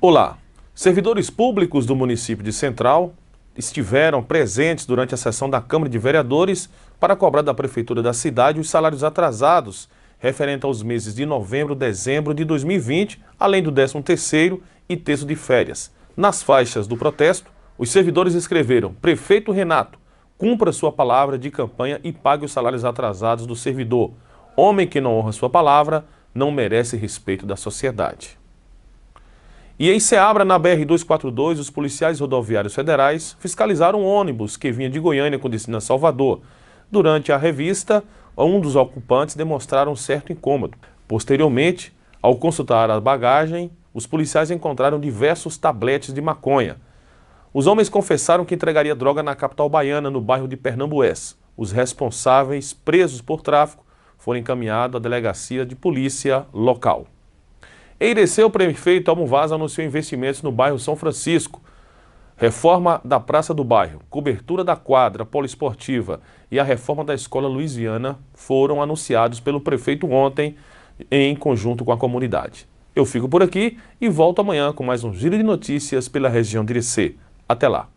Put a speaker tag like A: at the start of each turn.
A: Olá, servidores públicos do município de Central estiveram presentes durante a sessão da Câmara de Vereadores para cobrar da Prefeitura da cidade os salários atrasados referente aos meses de novembro e dezembro de 2020, além do 13º e terço de férias. Nas faixas do protesto, os servidores escreveram Prefeito Renato, cumpra sua palavra de campanha e pague os salários atrasados do servidor. Homem que não honra sua palavra não merece respeito da sociedade. E em Seabra, na BR-242, os policiais rodoviários federais fiscalizaram um ônibus que vinha de Goiânia com destino a Salvador. Durante a revista, um dos ocupantes demonstraram um certo incômodo. Posteriormente, ao consultar a bagagem, os policiais encontraram diversos tabletes de maconha. Os homens confessaram que entregaria droga na capital baiana, no bairro de Pernambués. Os responsáveis, presos por tráfico, foram encaminhados à delegacia de polícia local. Em Irecê, o prefeito Vaz anunciou investimentos no bairro São Francisco. Reforma da praça do bairro, cobertura da quadra poliesportiva e a reforma da escola Luisiana foram anunciados pelo prefeito ontem em conjunto com a comunidade. Eu fico por aqui e volto amanhã com mais um giro de notícias pela região de Irecê. Até lá!